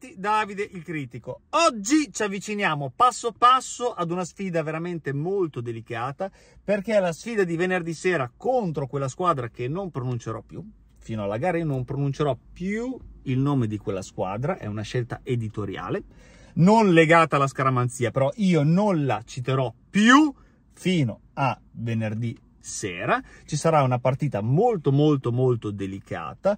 Soldati, Davide il critico. Oggi ci avviciniamo passo passo ad una sfida veramente molto delicata perché è la sfida di venerdì sera contro quella squadra che non pronuncerò più. Fino alla gara io non pronuncerò più il nome di quella squadra, è una scelta editoriale, non legata alla scaramanzia, però io non la citerò più fino a venerdì sera, ci sarà una partita molto molto molto delicata.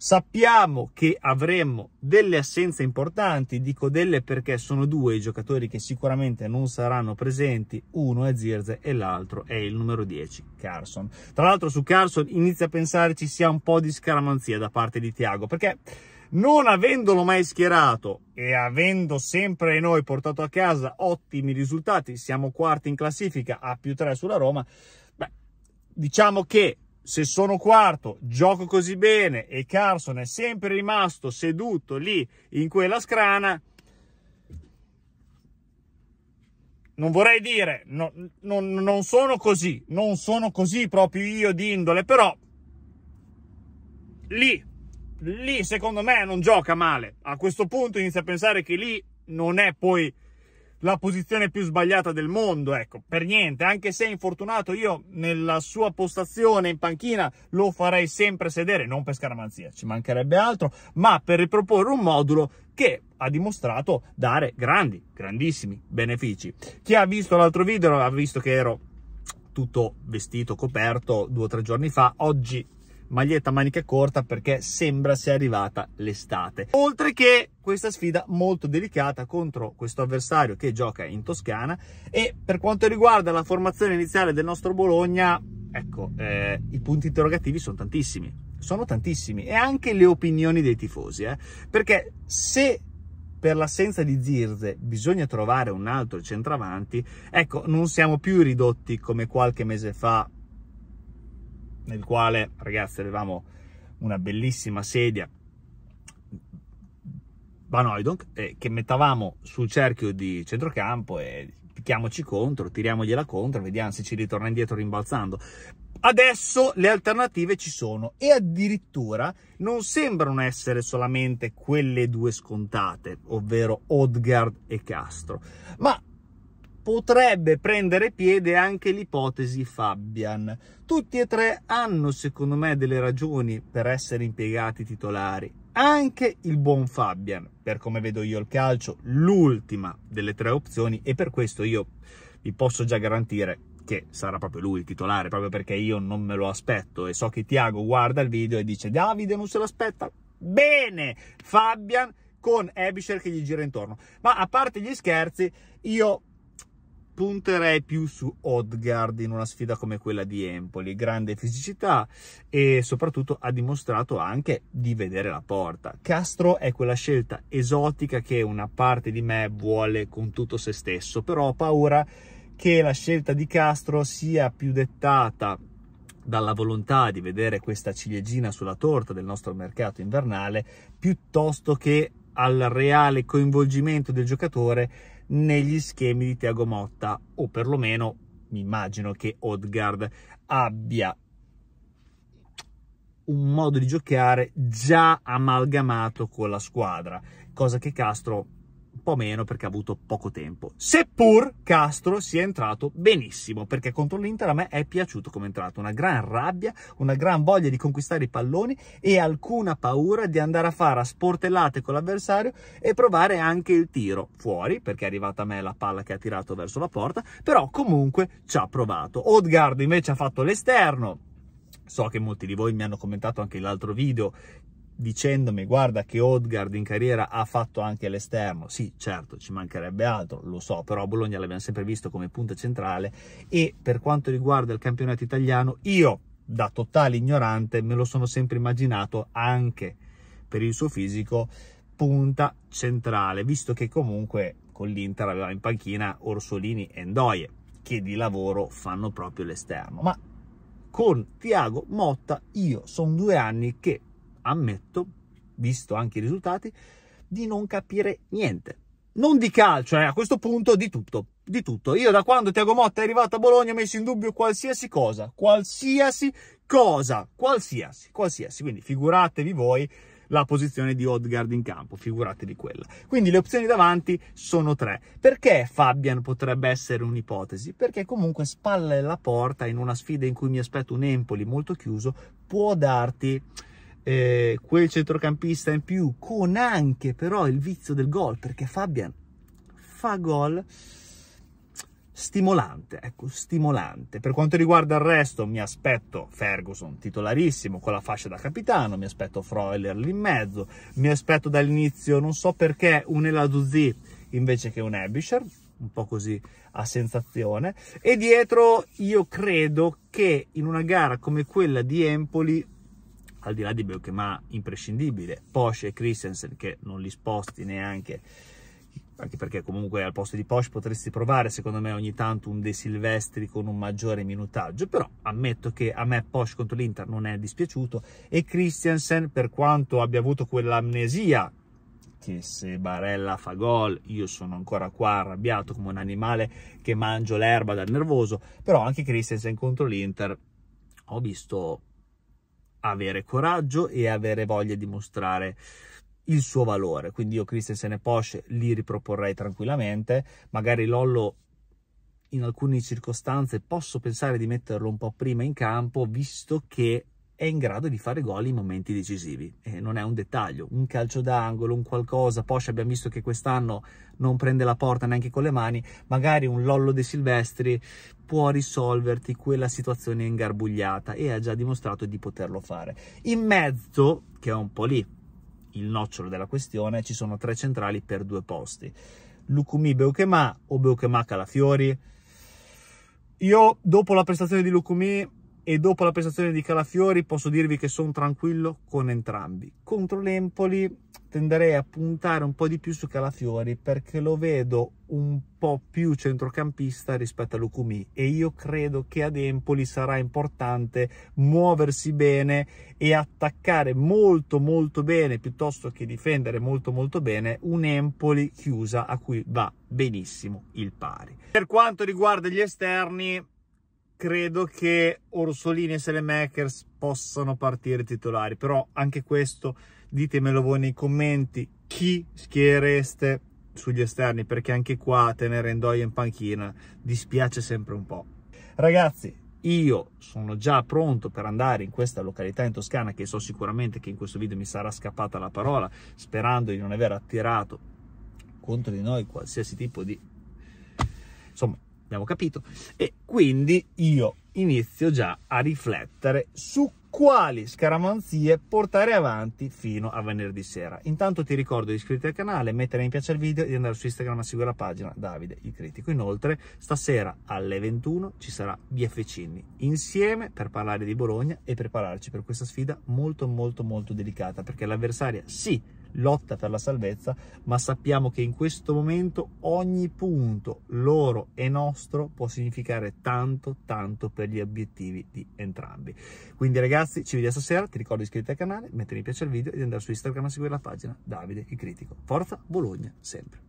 Sappiamo che avremo delle assenze importanti, dico delle perché sono due i giocatori che sicuramente non saranno presenti, uno è Zirze e l'altro è il numero 10 Carson. Tra l'altro su Carson inizia a pensare ci sia un po' di scaramanzia da parte di Tiago perché non avendolo mai schierato e avendo sempre noi portato a casa ottimi risultati, siamo quarti in classifica a più 3 sulla Roma, beh, diciamo che se sono quarto, gioco così bene e Carson è sempre rimasto seduto lì in quella scrana, non vorrei dire, no, no, non sono così, non sono così proprio io di indole, però lì, lì secondo me non gioca male. A questo punto inizia a pensare che lì non è poi la posizione più sbagliata del mondo, ecco, per niente, anche se infortunato io nella sua postazione in panchina lo farei sempre sedere, non per scaramanzia, ci mancherebbe altro, ma per riproporre un modulo che ha dimostrato dare grandi, grandissimi benefici. Chi ha visto l'altro video ha visto che ero tutto vestito, coperto due o tre giorni fa, oggi maglietta a manica corta perché sembra sia arrivata l'estate. Oltre che questa sfida molto delicata contro questo avversario che gioca in Toscana e per quanto riguarda la formazione iniziale del nostro Bologna, ecco, eh, i punti interrogativi sono tantissimi. Sono tantissimi e anche le opinioni dei tifosi, eh? perché se per l'assenza di Zirze bisogna trovare un altro centravanti, ecco, non siamo più ridotti come qualche mese fa nel quale ragazzi avevamo una bellissima sedia Banoidonk eh, che mettavamo sul cerchio di centrocampo e picchiamoci contro, tiriamogliela contro, vediamo se ci ritorna indietro rimbalzando. Adesso le alternative ci sono e addirittura non sembrano essere solamente quelle due scontate, ovvero Odgard e Castro, ma potrebbe prendere piede anche l'ipotesi Fabian. Tutti e tre hanno secondo me delle ragioni per essere impiegati titolari. Anche il buon Fabian, per come vedo io il calcio, l'ultima delle tre opzioni e per questo io vi posso già garantire che sarà proprio lui il titolare, proprio perché io non me lo aspetto e so che Tiago guarda il video e dice Davide non se l'aspetta. Bene, Fabian con Ebisher che gli gira intorno. Ma a parte gli scherzi, io punterei più su Odgard in una sfida come quella di Empoli, grande fisicità e soprattutto ha dimostrato anche di vedere la porta. Castro è quella scelta esotica che una parte di me vuole con tutto se stesso, però ho paura che la scelta di Castro sia più dettata dalla volontà di vedere questa ciliegina sulla torta del nostro mercato invernale piuttosto che al reale coinvolgimento del giocatore negli schemi di Tiago Motta o perlomeno mi immagino che Odgard abbia un modo di giocare già amalgamato con la squadra, cosa che Castro po' meno perché ha avuto poco tempo. Seppur Castro sia entrato benissimo perché contro l'Inter a me è piaciuto come è entrato. Una gran rabbia, una gran voglia di conquistare i palloni e alcuna paura di andare a fare a sportellate con l'avversario e provare anche il tiro fuori perché è arrivata a me la palla che ha tirato verso la porta. Però comunque ci ha provato. Odgard invece ha fatto l'esterno. So che molti di voi mi hanno commentato anche l'altro video dicendomi guarda che Odgard in carriera ha fatto anche l'esterno, sì certo ci mancherebbe altro, lo so, però Bologna l'abbiamo sempre visto come punta centrale e per quanto riguarda il campionato italiano io da totale ignorante me lo sono sempre immaginato anche per il suo fisico punta centrale, visto che comunque con l'Inter aveva in panchina Orsolini e Ndoye che di lavoro fanno proprio l'esterno, ma con Tiago Motta io sono due anni che ammetto, visto anche i risultati, di non capire niente. Non di calcio, eh, a questo punto di tutto, di tutto. Io da quando Tiago Motta è arrivato a Bologna ho messo in dubbio qualsiasi cosa, qualsiasi cosa, qualsiasi, qualsiasi. Quindi figuratevi voi la posizione di Odgard in campo, figuratevi quella. Quindi le opzioni davanti sono tre. Perché Fabian potrebbe essere un'ipotesi? Perché comunque spalle la porta in una sfida in cui mi aspetto un Empoli molto chiuso può darti eh, quel centrocampista in più con anche però il vizio del gol perché Fabian fa gol stimolante, ecco, stimolante. Per quanto riguarda il resto, mi aspetto Ferguson titolarissimo con la fascia da capitano, mi aspetto Freuler lì in mezzo, mi aspetto dall'inizio, non so perché, un Elazuzzi invece che un Abisher, un po' così a sensazione. E dietro io credo che in una gara come quella di Empoli al di là di Beuchema imprescindibile, Porsche e Christensen che non li sposti neanche, anche perché comunque al posto di Porsche potresti provare secondo me ogni tanto un De Silvestri con un maggiore minutaggio, però ammetto che a me Porsche contro l'Inter non è dispiaciuto e Christensen per quanto abbia avuto quell'amnesia che se Barella fa gol io sono ancora qua arrabbiato come un animale che mangio l'erba dal nervoso, però anche Christensen contro l'Inter ho visto avere coraggio e avere voglia di mostrare il suo valore. Quindi io Christensen e Porsche li riproporrei tranquillamente, magari Lollo in alcune circostanze posso pensare di metterlo un po' prima in campo, visto che è in grado di fare gol in momenti decisivi. E non è un dettaglio, un calcio d'angolo, un qualcosa. Porsche abbiamo visto che quest'anno non prende la porta neanche con le mani. Magari un Lollo De Silvestri può risolverti quella situazione ingarbugliata e ha già dimostrato di poterlo fare. In mezzo, che è un po' lì il nocciolo della questione, ci sono tre centrali per due posti. Lukumi Beukema o Beukema Calafiori. Io dopo la prestazione di Lukumi e dopo la prestazione di Calafiori posso dirvi che sono tranquillo con entrambi. Contro l'Empoli tenderei a puntare un po' di più su Calafiori perché lo vedo un po' più centrocampista rispetto a Lucumi e io credo che ad Empoli sarà importante muoversi bene e attaccare molto molto bene piuttosto che difendere molto molto bene un Empoli chiusa a cui va benissimo il pari. Per quanto riguarda gli esterni credo che Orsolini e Selemakers possano partire titolari, però anche questo ditemelo voi nei commenti chi schiereste sugli esterni, perché anche qua tenere Ndoye in panchina dispiace sempre un po'. Ragazzi, io sono già pronto per andare in questa località in Toscana che so sicuramente che in questo video mi sarà scappata la parola, sperando di non aver attirato contro di noi qualsiasi tipo di insomma Abbiamo capito? E quindi io inizio già a riflettere su quali scaramanzie portare avanti fino a venerdì sera. Intanto ti ricordo di iscriverti al canale, mettere mi piace al video e di andare su Instagram a seguire la pagina Davide il Critico. Inoltre, stasera alle 21 ci sarà BF insieme per parlare di Bologna e prepararci per questa sfida molto molto molto delicata perché l'avversaria sì lotta per la salvezza, ma sappiamo che in questo momento ogni punto loro e nostro può significare tanto, tanto per gli obiettivi di entrambi. Quindi ragazzi, ci vediamo stasera, ti ricordo di iscriverti al canale, mettere mi piace al video e di andare su Instagram a seguire la pagina Davide il Critico. Forza Bologna, sempre!